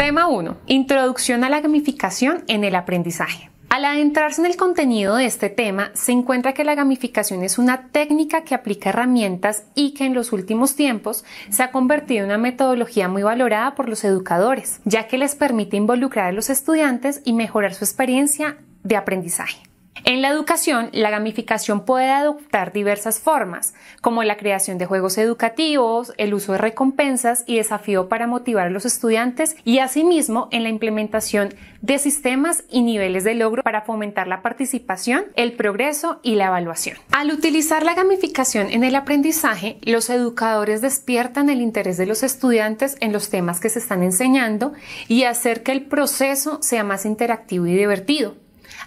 Tema 1. Introducción a la gamificación en el aprendizaje. Al adentrarse en el contenido de este tema, se encuentra que la gamificación es una técnica que aplica herramientas y que en los últimos tiempos se ha convertido en una metodología muy valorada por los educadores, ya que les permite involucrar a los estudiantes y mejorar su experiencia de aprendizaje. En la educación, la gamificación puede adoptar diversas formas, como la creación de juegos educativos, el uso de recompensas y desafío para motivar a los estudiantes y asimismo en la implementación de sistemas y niveles de logro para fomentar la participación, el progreso y la evaluación. Al utilizar la gamificación en el aprendizaje, los educadores despiertan el interés de los estudiantes en los temas que se están enseñando y hacer que el proceso sea más interactivo y divertido.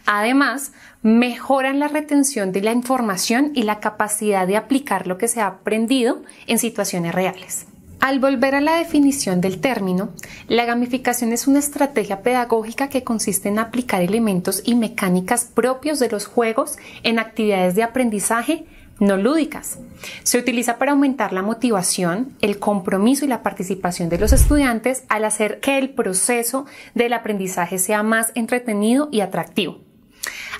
Además, mejoran la retención de la información y la capacidad de aplicar lo que se ha aprendido en situaciones reales. Al volver a la definición del término, la gamificación es una estrategia pedagógica que consiste en aplicar elementos y mecánicas propios de los juegos en actividades de aprendizaje no lúdicas. Se utiliza para aumentar la motivación, el compromiso y la participación de los estudiantes al hacer que el proceso del aprendizaje sea más entretenido y atractivo.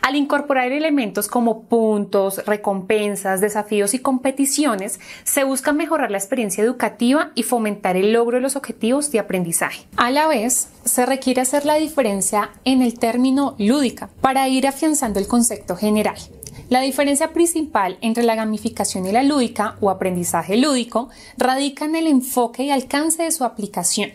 Al incorporar elementos como puntos, recompensas, desafíos y competiciones, se busca mejorar la experiencia educativa y fomentar el logro de los objetivos de aprendizaje. A la vez, se requiere hacer la diferencia en el término lúdica para ir afianzando el concepto general. La diferencia principal entre la gamificación y la lúdica o aprendizaje lúdico radica en el enfoque y alcance de su aplicación.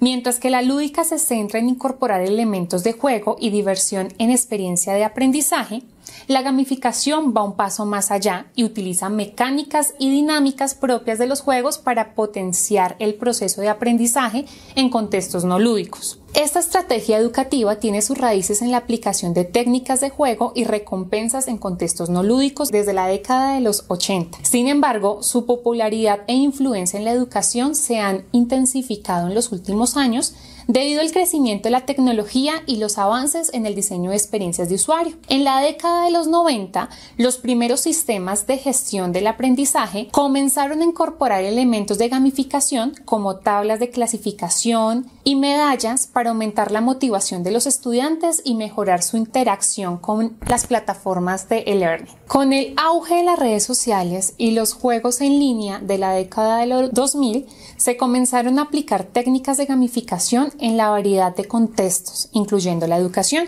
Mientras que la lúdica se centra en incorporar elementos de juego y diversión en experiencia de aprendizaje, la gamificación va un paso más allá y utiliza mecánicas y dinámicas propias de los juegos para potenciar el proceso de aprendizaje en contextos no lúdicos. Esta estrategia educativa tiene sus raíces en la aplicación de técnicas de juego y recompensas en contextos no lúdicos desde la década de los 80. Sin embargo, su popularidad e influencia en la educación se han intensificado en los últimos años debido al crecimiento de la tecnología y los avances en el diseño de experiencias de usuario. En la década de los 90, los primeros sistemas de gestión del aprendizaje comenzaron a incorporar elementos de gamificación como tablas de clasificación y medallas para aumentar la motivación de los estudiantes y mejorar su interacción con las plataformas de e-learning. Con el auge de las redes sociales y los juegos en línea de la década de los 2000, se comenzaron a aplicar técnicas de gamificación en la variedad de contextos, incluyendo la educación.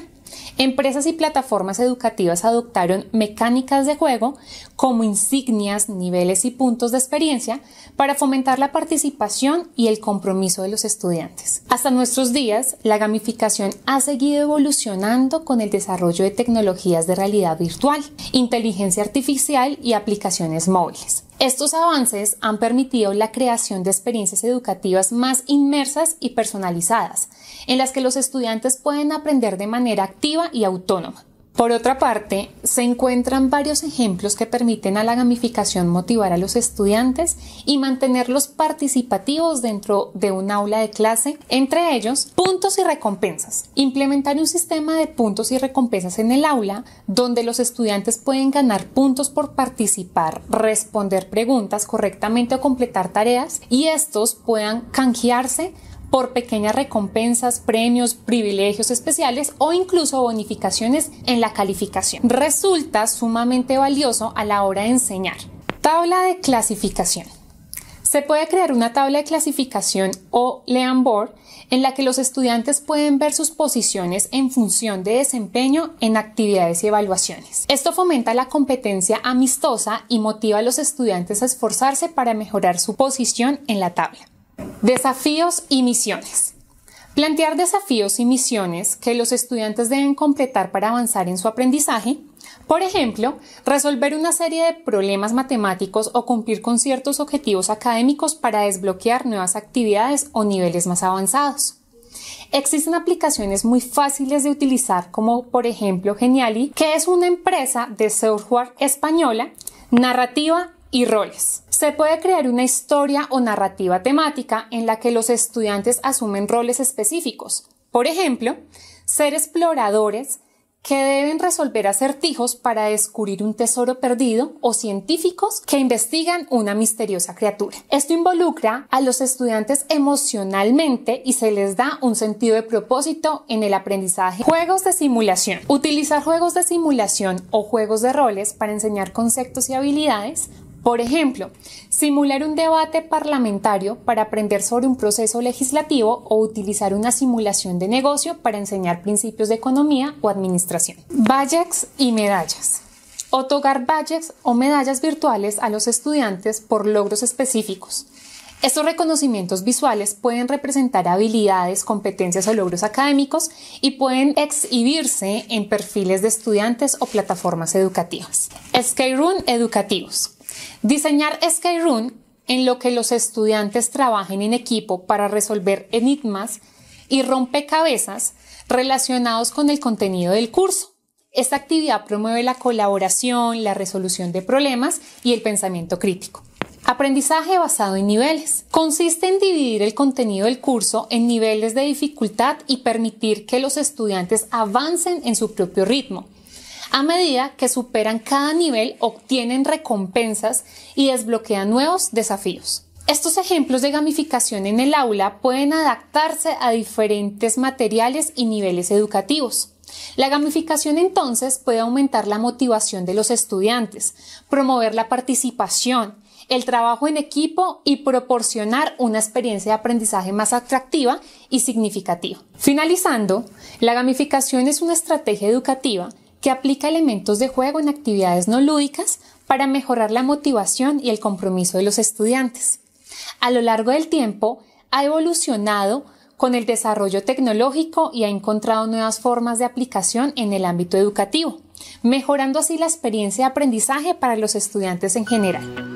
Empresas y plataformas educativas adoptaron mecánicas de juego como insignias, niveles y puntos de experiencia para fomentar la participación y el compromiso de los estudiantes. Hasta nuestros días, la gamificación ha seguido evolucionando con el desarrollo de tecnologías de realidad virtual, inteligencia artificial y aplicaciones móviles. Estos avances han permitido la creación de experiencias educativas más inmersas y personalizadas, en las que los estudiantes pueden aprender de manera activa y autónoma. Por otra parte, se encuentran varios ejemplos que permiten a la gamificación motivar a los estudiantes y mantenerlos participativos dentro de un aula de clase, entre ellos puntos y recompensas. Implementar un sistema de puntos y recompensas en el aula donde los estudiantes pueden ganar puntos por participar, responder preguntas correctamente o completar tareas y estos puedan canjearse por pequeñas recompensas, premios, privilegios especiales o incluso bonificaciones en la calificación. Resulta sumamente valioso a la hora de enseñar. Tabla de clasificación. Se puede crear una tabla de clasificación o Lean Board en la que los estudiantes pueden ver sus posiciones en función de desempeño en actividades y evaluaciones. Esto fomenta la competencia amistosa y motiva a los estudiantes a esforzarse para mejorar su posición en la tabla. Desafíos y misiones. Plantear desafíos y misiones que los estudiantes deben completar para avanzar en su aprendizaje. Por ejemplo, resolver una serie de problemas matemáticos o cumplir con ciertos objetivos académicos para desbloquear nuevas actividades o niveles más avanzados. Existen aplicaciones muy fáciles de utilizar como por ejemplo Geniali, que es una empresa de software española narrativa y roles. Se puede crear una historia o narrativa temática en la que los estudiantes asumen roles específicos. Por ejemplo, ser exploradores que deben resolver acertijos para descubrir un tesoro perdido o científicos que investigan una misteriosa criatura. Esto involucra a los estudiantes emocionalmente y se les da un sentido de propósito en el aprendizaje. Juegos de simulación. Utilizar juegos de simulación o juegos de roles para enseñar conceptos y habilidades por ejemplo, simular un debate parlamentario para aprender sobre un proceso legislativo o utilizar una simulación de negocio para enseñar principios de economía o administración. Badges y medallas. Otorgar badges o medallas virtuales a los estudiantes por logros específicos. Estos reconocimientos visuales pueden representar habilidades, competencias o logros académicos y pueden exhibirse en perfiles de estudiantes o plataformas educativas. Skyrun educativos. Diseñar Skyrun en lo que los estudiantes trabajen en equipo para resolver enigmas y rompecabezas relacionados con el contenido del curso. Esta actividad promueve la colaboración, la resolución de problemas y el pensamiento crítico. Aprendizaje basado en niveles. Consiste en dividir el contenido del curso en niveles de dificultad y permitir que los estudiantes avancen en su propio ritmo a medida que superan cada nivel, obtienen recompensas y desbloquean nuevos desafíos. Estos ejemplos de gamificación en el aula pueden adaptarse a diferentes materiales y niveles educativos. La gamificación entonces puede aumentar la motivación de los estudiantes, promover la participación, el trabajo en equipo y proporcionar una experiencia de aprendizaje más atractiva y significativa. Finalizando, la gamificación es una estrategia educativa que aplica elementos de juego en actividades no lúdicas para mejorar la motivación y el compromiso de los estudiantes. A lo largo del tiempo, ha evolucionado con el desarrollo tecnológico y ha encontrado nuevas formas de aplicación en el ámbito educativo, mejorando así la experiencia de aprendizaje para los estudiantes en general.